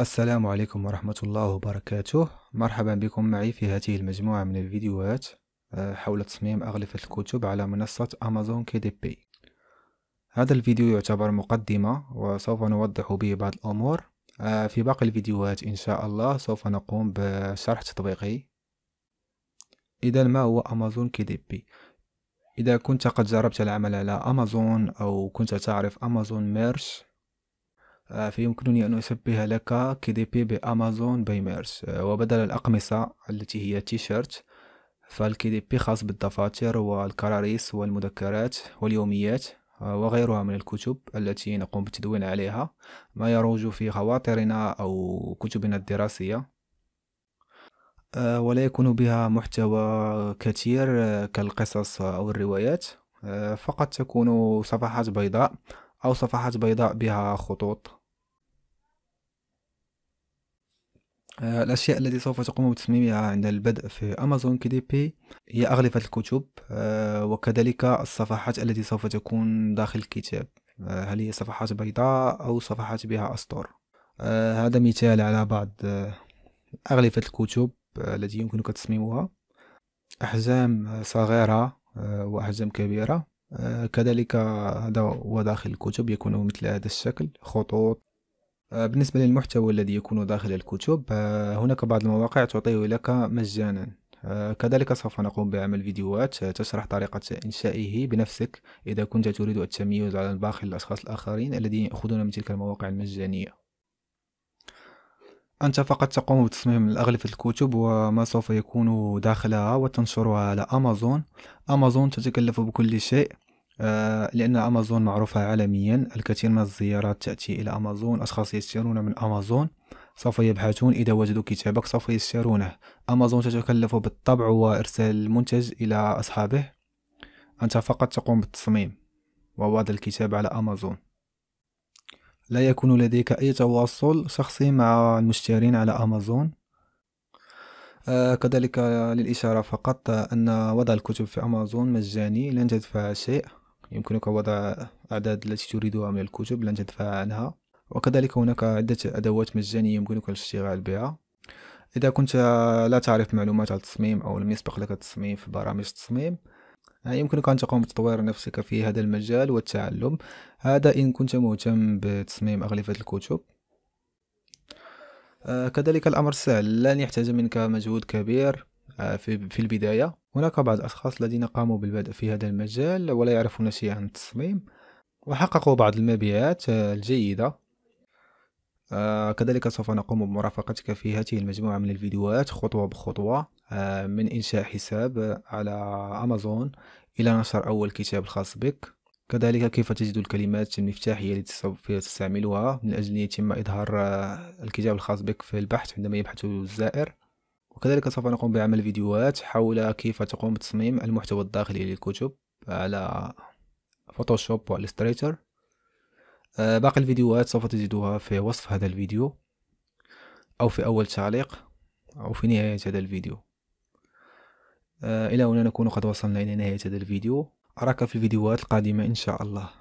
السلام عليكم ورحمة الله وبركاته مرحبا بكم معي في هذه المجموعة من الفيديوهات آه، حول تصميم أغلفة الكتب على منصة أمازون كي دي بي هذا الفيديو يعتبر مقدمة وسوف نوضح به بعض الأمور آه، في باقي الفيديوهات إن شاء الله سوف نقوم بشرح تطبيقي إذا ما هو أمازون كي دي بي إذا كنت قد جربت العمل على أمازون أو كنت تعرف أمازون ميرش فيمكنني أن أشبه لك بي بأمازون بايميرس آه، وبدل الأقمصة التي هي تيشيرت بي خاص بالدفاتر والكراريس والمذكرات واليوميات آه، وغيرها من الكتب التي نقوم بالتدوين عليها ما يروج في خواطرنا أو كتبنا الدراسية آه، ولا يكون بها محتوى كثير كالقصص أو الروايات فقط تكون صفحات بيضاء أو صفحات بيضاء بها خطوط آه، الأشياء التي سوف تقوم بتصميمها عند البدء في أمازون كي دي بي هي أغلفة الكتب آه، وكذلك الصفحات التي سوف تكون داخل الكتاب آه، هل هي صفحات بيضاء أو صفحات بها أسطر هذا مثال على بعض أغلفة الكتب التي يمكنك تصميمها أحجام صغيرة وأحجام كبيرة كذلك هذا هو داخل الكتب يكون مثل هذا الشكل خطوط آه، بالنسبة للمحتوى الذي يكون داخل الكتب آه، هناك بعض المواقع تعطيه لك مجانا آه، كذلك سوف نقوم بعمل فيديوهات تشرح طريقة إنشائه بنفسك إذا كنت تريد التميز على باقي الأشخاص الآخرين الذين يأخذون من تلك المواقع المجانية أنت فقط تقوم بتصميم الأغلفة الكتب وما سوف يكون داخلها وتنشرها على أمازون أمازون تتكلف بكل شيء آه، لأن أمازون معروفة عالميا الكثير من الزيارات تأتي إلى أمازون أشخاص يشترون من أمازون سوف يبحثون إذا وجدوا كتابك سوف يشترونه أمازون تتكلف بالطبع وإرسال المنتج إلى أصحابه أنت فقط تقوم بالتصميم ووضع الكتاب على أمازون لا يكون لديك أي تواصل شخصي مع المشترين على أمازون آه، كذلك للإشارة فقط أن وضع الكتب في أمازون مجاني لن تدفع شيء يمكنك وضع الأعداد التي تريدها من الكتب لن تدفع عنها وكذلك هناك عدة أدوات مجانية يمكنك الاشتغال بها إذا كنت لا تعرف معلومات على التصميم أو لم يسبق لك التصميم في برامج التصميم يمكنك أن تقوم بتطوير نفسك في هذا المجال والتعلم هذا إن كنت مهتم بتصميم أغلفة الكتب آه، كذلك الأمر سهل لن يحتاج منك مجهود كبير آه، في, في البداية هناك بعض الأشخاص الذين قاموا بالبدء في هذا المجال ولا يعرفون شيئا عن التصميم وحققوا بعض المبيعات آه، الجيدة آه، كذلك سوف نقوم بمرافقتك في هذه المجموعة من الفيديوهات خطوة بخطوة من إنشاء حساب على أمازون إلى نشر أول كتاب خاص بك كذلك كيف تجد الكلمات المفتاحية التي سوف تستعملها من أجل أن يتم إظهار الكتاب الخاص بك في البحث عندما يبحث الزائر وكذلك سوف نقوم بعمل فيديوهات حول كيف تقوم بتصميم المحتوى الداخلي للكتب على فوتوشوب والستريتر آه، باقي الفيديوهات سوف تجدوها في وصف هذا الفيديو أو في أول تعليق أو في نهاية هذا الفيديو آه، إلى هنا نكون قد وصلنا إلى نهاية هذا الفيديو أراك في الفيديوهات القادمة إن شاء الله